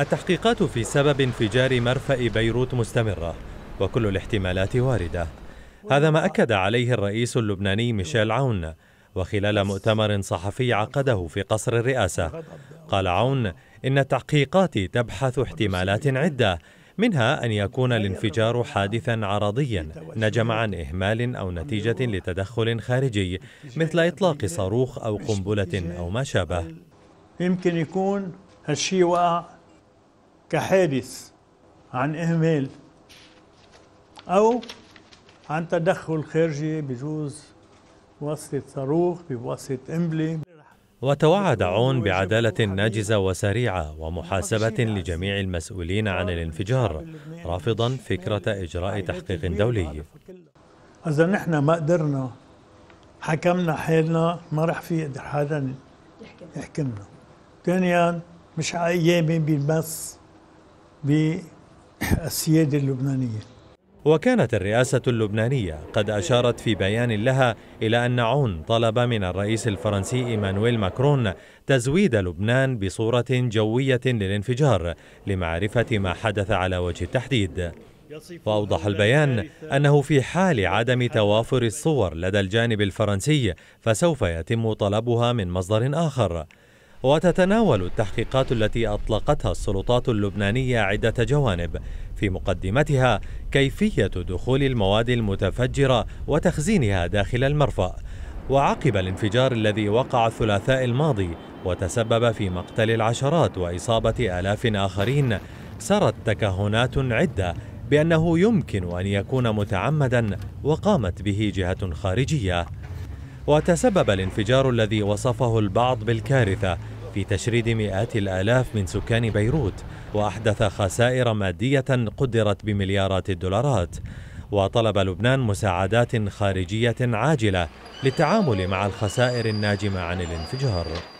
التحقيقات في سبب انفجار مرفأ بيروت مستمرة وكل الاحتمالات واردة هذا ما أكد عليه الرئيس اللبناني ميشيل عون وخلال مؤتمر صحفي عقده في قصر الرئاسة قال عون إن التحقيقات تبحث احتمالات عدة منها أن يكون الانفجار حادثا عرضيا نجم عن إهمال أو نتيجة لتدخل خارجي مثل إطلاق صاروخ أو قنبلة أو ما شابه يمكن يكون هالشيء وقع كحادث عن إهمال أو عن تدخل خارجي بجوز بواسطة صاروخ بواسطة إمبلي وتوعد عون بعدالة ناجزة وسريعة ومحاسبة لجميع المسؤولين عن الانفجار رافضا فكرة إجراء تحقيق دولي إذا نحن ما قدرنا حكمنا حالنا ما رح في حدا يحكمنا ثانيا مش أيامي بالمس بالسيادة اللبنانية وكانت الرئاسة اللبنانية قد أشارت في بيان لها إلى أن عون طلب من الرئيس الفرنسي إيمانويل ماكرون تزويد لبنان بصورة جوية للانفجار لمعرفة ما حدث على وجه التحديد وأوضح البيان أنه في حال عدم توافر الصور لدى الجانب الفرنسي فسوف يتم طلبها من مصدر آخر وتتناول التحقيقات التي أطلقتها السلطات اللبنانية عدة جوانب في مقدمتها كيفية دخول المواد المتفجرة وتخزينها داخل المرفأ وعقب الانفجار الذي وقع الثلاثاء الماضي وتسبب في مقتل العشرات وإصابة آلاف آخرين سرت تكهنات عدة بأنه يمكن أن يكون متعمدا وقامت به جهة خارجية وتسبب الانفجار الذي وصفه البعض بالكارثة في تشريد مئات الآلاف من سكان بيروت وأحدث خسائر مادية قدرت بمليارات الدولارات وطلب لبنان مساعدات خارجية عاجلة للتعامل مع الخسائر الناجمة عن الانفجار